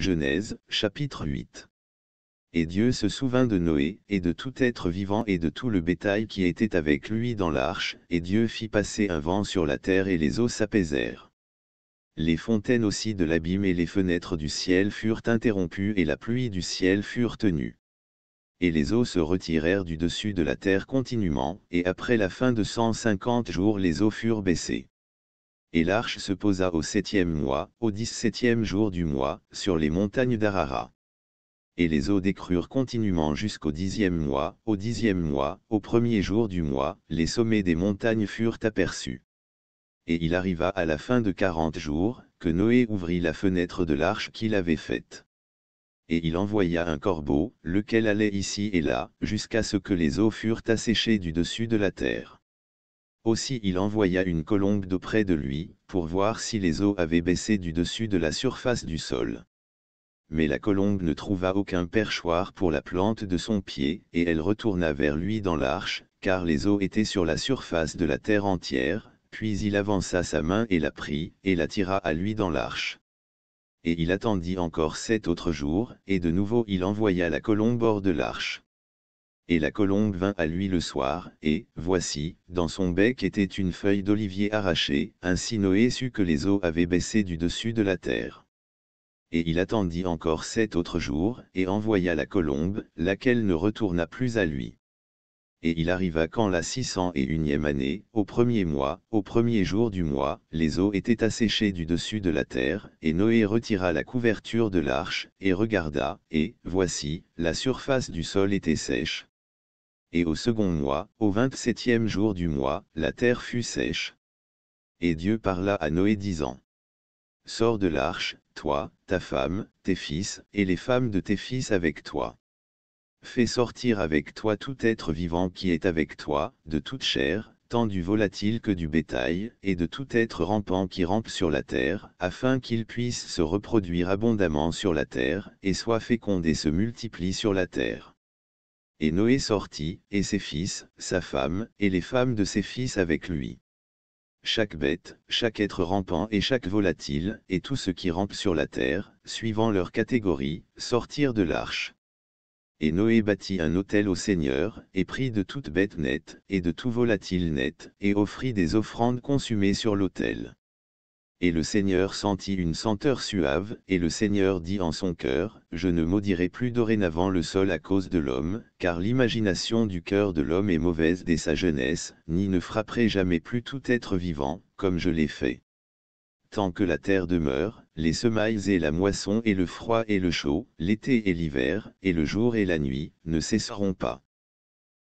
Genèse, chapitre 8. Et Dieu se souvint de Noé, et de tout être vivant et de tout le bétail qui était avec lui dans l'arche, et Dieu fit passer un vent sur la terre et les eaux s'apaisèrent. Les fontaines aussi de l'abîme et les fenêtres du ciel furent interrompues et la pluie du ciel furent tenues. Et les eaux se retirèrent du dessus de la terre continuellement, et après la fin de cent cinquante jours les eaux furent baissées et l'arche se posa au septième mois, au dix-septième jour du mois, sur les montagnes d'Arara. Et les eaux décrurent continuellement jusqu'au dixième mois, au dixième mois, au premier jour du mois, les sommets des montagnes furent aperçus. Et il arriva à la fin de quarante jours, que Noé ouvrit la fenêtre de l'arche qu'il avait faite. Et il envoya un corbeau, lequel allait ici et là, jusqu'à ce que les eaux furent asséchées du dessus de la terre. Aussi il envoya une colombe de près de lui, pour voir si les eaux avaient baissé du dessus de la surface du sol. Mais la colombe ne trouva aucun perchoir pour la plante de son pied, et elle retourna vers lui dans l'arche, car les eaux étaient sur la surface de la terre entière, puis il avança sa main et la prit, et la tira à lui dans l'arche. Et il attendit encore sept autres jours, et de nouveau il envoya la colombe hors de l'arche et la colombe vint à lui le soir, et, voici, dans son bec était une feuille d'olivier arrachée, ainsi Noé sut que les eaux avaient baissé du dessus de la terre. Et il attendit encore sept autres jours, et envoya la colombe, laquelle ne retourna plus à lui. Et il arriva quand la six cent et unième année, au premier mois, au premier jour du mois, les eaux étaient asséchées du dessus de la terre, et Noé retira la couverture de l'arche, et regarda, et, voici, la surface du sol était sèche. Et au second mois, au vingt-septième jour du mois, la terre fut sèche. Et Dieu parla à Noé disant, Sors de l'arche, toi, ta femme, tes fils, et les femmes de tes fils avec toi. Fais sortir avec toi tout être vivant qui est avec toi, de toute chair, tant du volatile que du bétail, et de tout être rampant qui rampe sur la terre, afin qu'il puisse se reproduire abondamment sur la terre, et soit fécond et se multiplie sur la terre. Et Noé sortit, et ses fils, sa femme, et les femmes de ses fils avec lui. Chaque bête, chaque être rampant et chaque volatile, et tout ce qui rampe sur la terre, suivant leur catégorie, sortirent de l'arche. Et Noé bâtit un autel au Seigneur, et prit de toute bête nette, et de tout volatile net, et offrit des offrandes consumées sur l'autel. Et le Seigneur sentit une senteur suave, et le Seigneur dit en son cœur, Je ne maudirai plus dorénavant le sol à cause de l'homme, car l'imagination du cœur de l'homme est mauvaise dès sa jeunesse, ni ne frapperai jamais plus tout être vivant, comme je l'ai fait. Tant que la terre demeure, les semailles et la moisson et le froid et le chaud, l'été et l'hiver, et le jour et la nuit, ne cesseront pas.